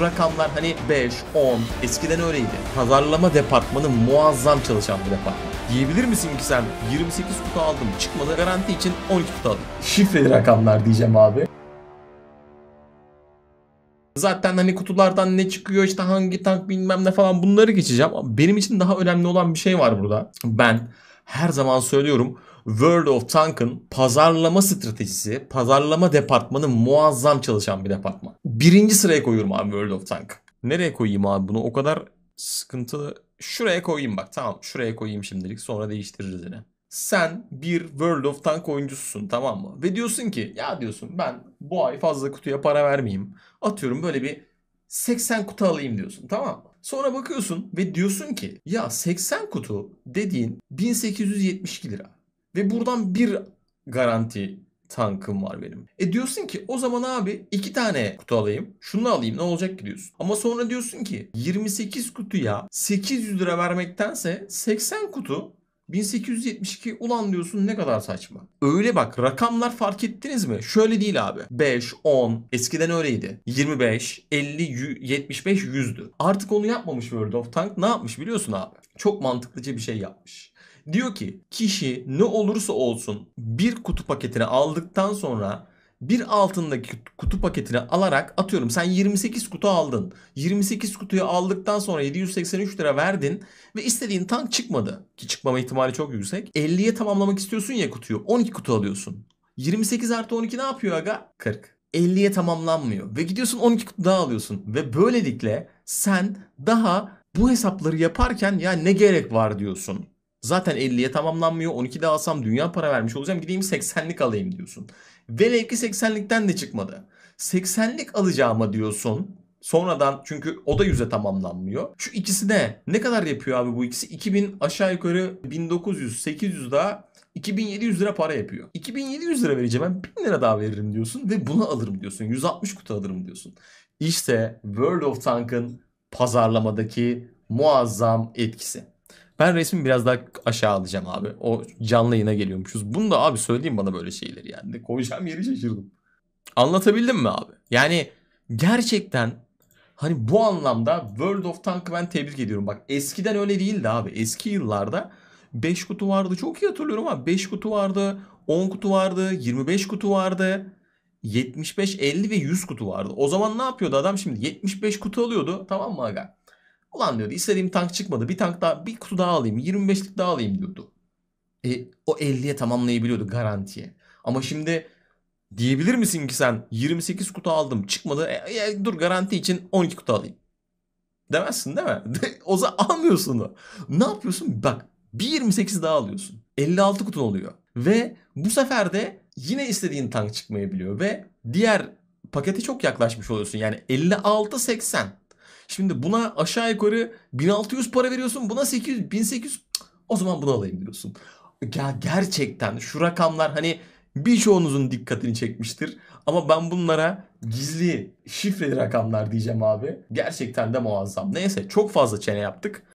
rakamlar hani 5, 10 eskiden öyleydi. Pazarlama departmanı muazzam çalışan bir departman. Diyebilir misin ki sen 28 kutu aldım çıkmadı garanti için 12 kutu aldım. Şifreli rakamlar diyeceğim abi. Zaten hani kutulardan ne çıkıyor işte hangi tank bilmem ne falan bunları geçeceğim. Benim için daha önemli olan bir şey var burada. Ben her zaman söylüyorum World of Tank'ın pazarlama stratejisi, pazarlama departmanı muazzam çalışan bir departman. Birinci sıraya koyuyorum abi World of Tank. Nereye koyayım abi bunu? O kadar sıkıntı. Şuraya koyayım bak tamam şuraya koyayım şimdilik sonra değiştiririz yine. Sen bir World of Tank oyuncususun tamam mı? Ve diyorsun ki ya diyorsun ben bu ay fazla kutuya para vermeyeyim. Atıyorum böyle bir 80 kutu alayım diyorsun tamam mı? Sonra bakıyorsun ve diyorsun ki ya 80 kutu dediğin 1872 lira. Ve buradan bir garanti tankım var benim. E diyorsun ki o zaman abi iki tane kutu alayım. Şunu alayım ne olacak ki diyorsun. Ama sonra diyorsun ki 28 kutuya 800 lira vermektense 80 kutu 1872 ulan diyorsun ne kadar saçma. Öyle bak rakamlar fark ettiniz mi? Şöyle değil abi. 5, 10 eskiden öyleydi. 25, 50, 75, 100'dü. Artık onu yapmamış World of Tank ne yapmış biliyorsun abi? Çok mantıklıca bir şey yapmış. Diyor ki kişi ne olursa olsun bir kutu paketini aldıktan sonra bir altındaki kutu paketini alarak atıyorum sen 28 kutu aldın. 28 kutuyu aldıktan sonra 783 lira verdin ve istediğin tank çıkmadı. Ki çıkmama ihtimali çok yüksek. 50'ye tamamlamak istiyorsun ya kutuyu. 12 kutu alıyorsun. 28 artı 12 ne yapıyor aga? 40. 50'ye tamamlanmıyor. Ve gidiyorsun 12 kutu daha alıyorsun. Ve böylelikle sen daha bu hesapları yaparken ya ne gerek var diyorsun. Zaten 50'ye tamamlanmıyor. 12 de alsam dünya para vermiş olacağım. Gideyim 80'lik alayım diyorsun. Velev ki 80'likten de çıkmadı. 80'lik alacağıma diyorsun. Sonradan çünkü o da yüz'e tamamlanmıyor. Şu ikisi de ne kadar yapıyor abi bu ikisi? 2000 aşağı yukarı 1900 800 daha 2700 lira para yapıyor. 2700 lira vereceğim ben 1000 lira daha veririm diyorsun ve bunu alırım diyorsun. 160 kutu alırım diyorsun. İşte World of Tank'ın pazarlamadaki muazzam etkisi. Ben resmi biraz daha aşağı alacağım abi. O canlı yayına geliyormuşuz. Bunu da abi söyleyeyim bana böyle şeyleri yani. Koyacağım yeri şaşırdım. Anlatabildim mi abi? Yani gerçekten hani bu anlamda World of Tank'ı ben tebrik ediyorum. Bak eskiden öyle değildi abi. Eski yıllarda 5 kutu vardı. Çok iyi hatırlıyorum ama 5 kutu vardı, 10 kutu vardı, 25 kutu vardı. 75, 50 ve 100 kutu vardı. O zaman ne yapıyordu adam şimdi? 75 kutu alıyordu tamam mı aga? Ulan diyordu istediğim tank çıkmadı. Bir tank daha bir kutu daha alayım. 25'lik daha alayım diyordu. E, o 50'ye tamamlayabiliyordu garantiye. Ama şimdi diyebilir misin ki sen 28 kutu aldım çıkmadı. E, e, dur garanti için 12 kutu alayım. Demezsin değil mi? o zaman almıyorsun onu. Ne yapıyorsun? Bak bir 28 daha alıyorsun. 56 kutu oluyor. Ve bu sefer de yine istediğin tank çıkmayabiliyor ve diğer pakete çok yaklaşmış oluyorsun. Yani 56-80 Şimdi buna aşağı yukarı 1600 para veriyorsun. Buna 800, 1800 o zaman bunu alayım diyorsun. Ya gerçekten şu rakamlar hani birçoğunuzun dikkatini çekmiştir. Ama ben bunlara gizli şifreli rakamlar diyeceğim abi. Gerçekten de muazzam. Neyse çok fazla çene yaptık.